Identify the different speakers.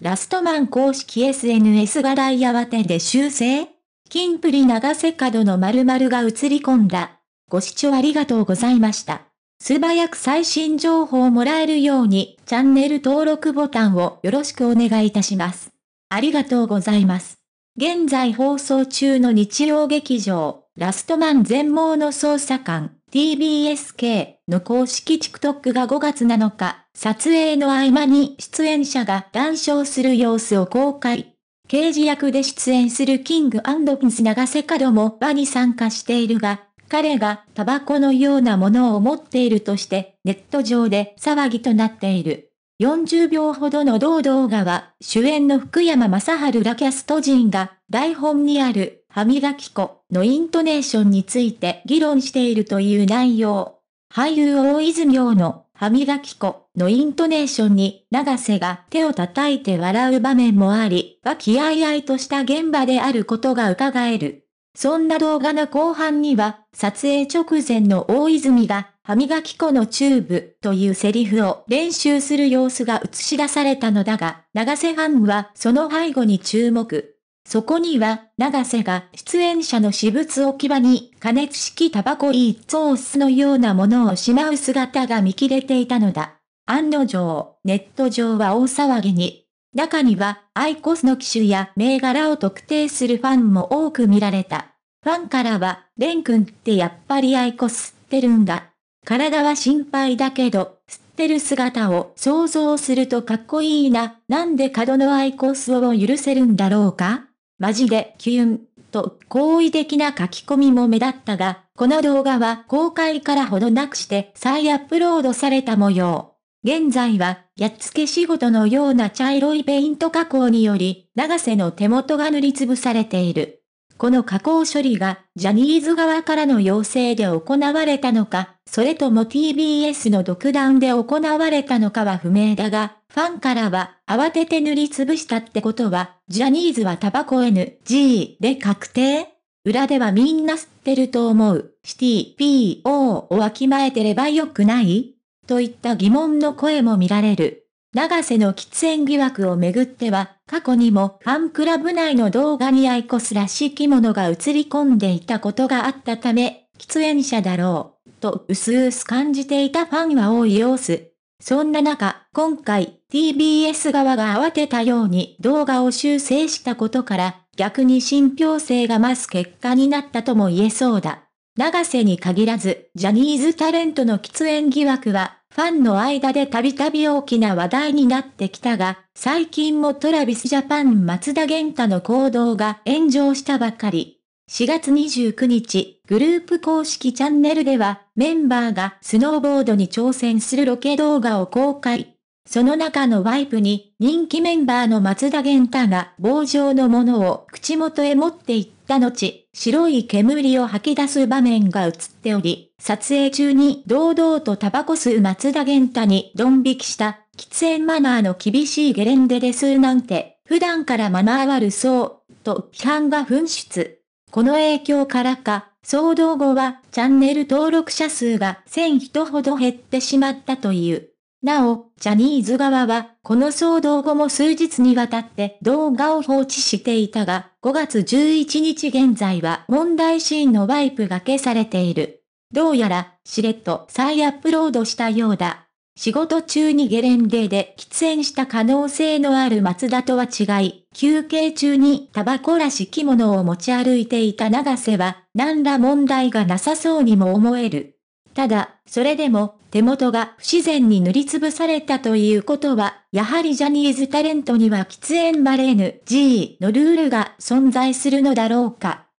Speaker 1: ラストマン公式 SNS イア慌てで修正金プリ長瀬角の〇〇が映り込んだ。ご視聴ありがとうございました。素早く最新情報をもらえるようにチャンネル登録ボタンをよろしくお願いいたします。ありがとうございます。現在放送中の日曜劇場、ラストマン全盲の捜査官。TBSK の公式 TikTok が5月7日、撮影の合間に出演者が談笑する様子を公開。刑事役で出演するキングアンピンス長瀬角も場に参加しているが、彼がタバコのようなものを持っているとして、ネット上で騒ぎとなっている。40秒ほどの同動画は、主演の福山雅治らキャスト陣が、台本にある歯磨き粉のイントネーションについて議論しているという内容。俳優大泉洋の歯磨き粉のイントネーションに長瀬が手を叩いて笑う場面もあり、和気あいあいとした現場であることが伺える。そんな動画の後半には、撮影直前の大泉が、歯磨き粉のチューブというセリフを練習する様子が映し出されたのだが、長瀬ファンはその背後に注目。そこには、長瀬が出演者の私物置き場に加熱式タバコ一ソースのようなものをしまう姿が見切れていたのだ。案の定、ネット上は大騒ぎに。中には、アイコスの機種や銘柄を特定するファンも多く見られた。ファンからは、レン君ってやっぱりアイコスってるんだ。体は心配だけど、吸ってる姿を想像するとかっこいいな。なんで角のアイコスを許せるんだろうかマジでキュン、と好意的な書き込みも目立ったが、この動画は公開からほどなくして再アップロードされた模様。現在は、やっつけ仕事のような茶色いペイント加工により、長瀬の手元が塗りつぶされている。この加工処理が、ジャニーズ側からの要請で行われたのか、それとも TBS の独断で行われたのかは不明だが、ファンからは、慌てて塗りつぶしたってことは、ジャニーズはタバコ NG で確定裏ではみんな吸ってると思う。シティ PO をわきまえてればよくないといった疑問の声も見られる。長瀬の喫煙疑惑をめぐっては、過去にもファンクラブ内の動画にアイコスらしきものが映り込んでいたことがあったため、喫煙者だろう、と薄々感じていたファンは多い様子。そんな中、今回 TBS 側が慌てたように動画を修正したことから、逆に信憑性が増す結果になったとも言えそうだ。長瀬に限らず、ジャニーズタレントの喫煙疑惑は、ファンの間でたびたび大きな話題になってきたが、最近もトラビスジャパン松田玄太の行動が炎上したばかり。4月29日、グループ公式チャンネルでは、メンバーがスノーボードに挑戦するロケ動画を公開。その中のワイプに、人気メンバーの松田玄太が棒状のものを口元へ持っていった後、白い煙を吐き出す場面が映っており、撮影中に堂々とタバコ吸う松田玄太にドン引きした、喫煙マナーの厳しいゲレンデですなんて、普段からマナー悪そう、と批判が噴出。この影響からか、騒動後はチャンネル登録者数が1000人ほど減ってしまったという。なお、ジャニーズ側は、この騒動後も数日にわたって動画を放置していたが、5月11日現在は問題シーンのワイプが消されている。どうやら、しれっと再アップロードしたようだ。仕事中にゲレンデで喫煙した可能性のある松田とは違い、休憩中にタバコらしき物を持ち歩いていた長瀬は、何ら問題がなさそうにも思える。ただ、それでも、手元が不自然に塗りつぶされたということは、やはりジャニーズタレントには喫煙バレーヌ G のルールが存在するのだろうか。